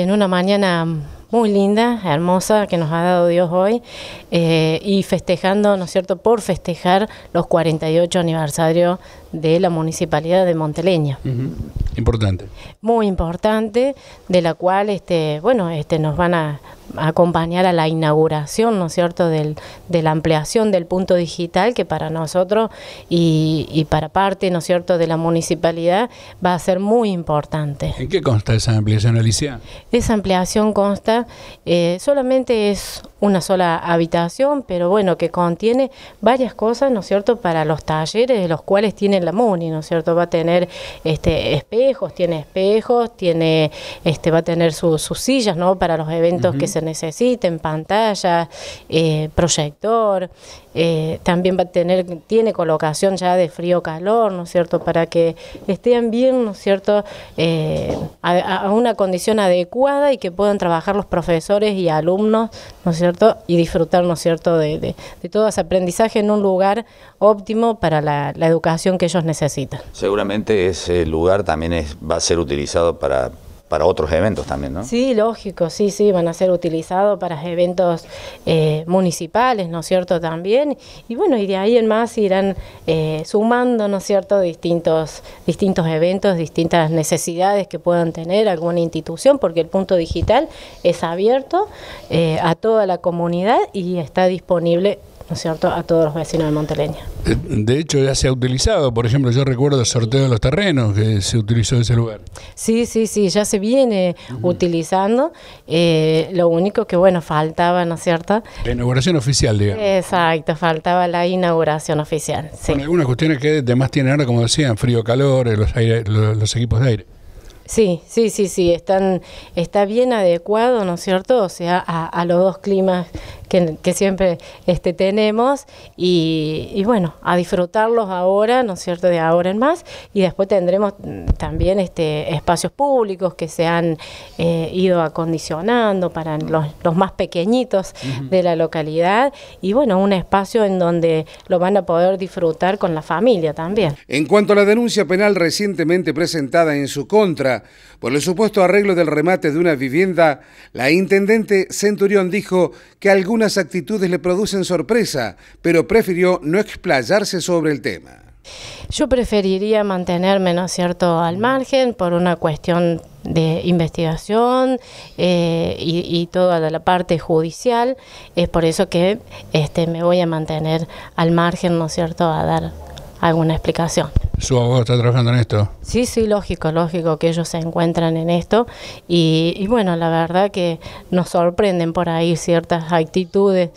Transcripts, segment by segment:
en una mañana muy linda, hermosa, que nos ha dado Dios hoy, eh, y festejando, ¿no es cierto?, por festejar los 48 aniversarios de la Municipalidad de Monteleña. Importante. Muy importante, de la cual este, bueno, este, nos van a, acompañar a la inauguración, ¿no es cierto?, del, de la ampliación del punto digital, que para nosotros y, para parte, ¿no es cierto?, de la municipalidad va a ser muy importante. ¿En qué consta esa ampliación, Alicia? Esa ampliación consta, eh, solamente es una sola habitación, pero bueno, que contiene varias cosas, ¿no es cierto?, para los talleres de los cuales tiene la MUNI, ¿no es cierto? Va a tener este espejos, tiene espejos, tiene este va a tener sus sillas, ¿no?, para los eventos que se necesiten, pantalla, eh, proyector, eh, también va a tener, tiene colocación ya de frío-calor, ¿no es cierto?, para que estén bien, ¿no es cierto?, eh, a, una condición adecuada y que puedan trabajar los profesores y alumnos, ¿no es cierto?, y disfrutar, ¿no es cierto?, de, de, todo ese aprendizaje en un lugar óptimo para la, la educación que ellos necesitan. Seguramente ese lugar también es, va a ser utilizado para para otros eventos también, ¿no? Sí, lógico, sí, sí, van a ser utilizados para eventos eh, municipales, ¿no es cierto? También. Y bueno, y de ahí en más irán eh, sumando, ¿no es cierto?, distintos, distintos eventos, distintas necesidades que puedan tener alguna institución, porque el punto digital es abierto eh, a toda la comunidad y está disponible ¿no cierto?, a todos los vecinos de Monteleña. Eh, de hecho, ya se ha utilizado, por ejemplo, yo recuerdo el sorteo de los terrenos que se utilizó en ese lugar. Sí, sí, sí, ya se viene utilizando, eh, lo único que, bueno, faltaba, ¿no es cierto? La inauguración oficial, digamos. Exacto, faltaba la inauguración oficial, sí. Bueno, algunas cuestiones que además tienen ahora, como decían, frío, calor, eh, los, los, equipos de aire. Sí, sí, sí, sí, están, está bien adecuado, ¿no es cierto? O sea, a los dos climas que, siempre este, tenemos y, bueno, a disfrutarlos ahora, ¿no es cierto?, de ahora en más y después tendremos mm, también este, espacios públicos que se han eh, ido acondicionando para los, más pequeñitos de la localidad y bueno, un espacio en donde lo van a poder disfrutar con la familia también. En cuanto a la denuncia penal recientemente presentada en su contra por el supuesto arreglo del remate de una vivienda, la intendente Centurión dijo que algunas actitudes le producen sorpresa, pero prefirió no explayarse sobre el tema. Yo preferiría mantenerme, ¿no es cierto?, al margen por una cuestión de investigación eh, y, toda la parte judicial. Es por eso que este, me voy a mantener al margen, ¿no es cierto?, a dar alguna explicación. ¿Su abogado está trabajando en esto? Sí, sí, lógico, lógico que ellos se encuentran en esto y, bueno, la verdad que nos sorprenden por ahí ciertas actitudes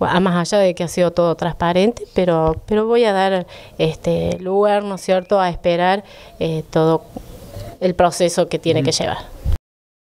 más allá de que ha sido todo transparente, pero, pero voy a dar este lugar, ¿no es cierto?, a esperar eh, todo el proceso que tiene que mm. llevar.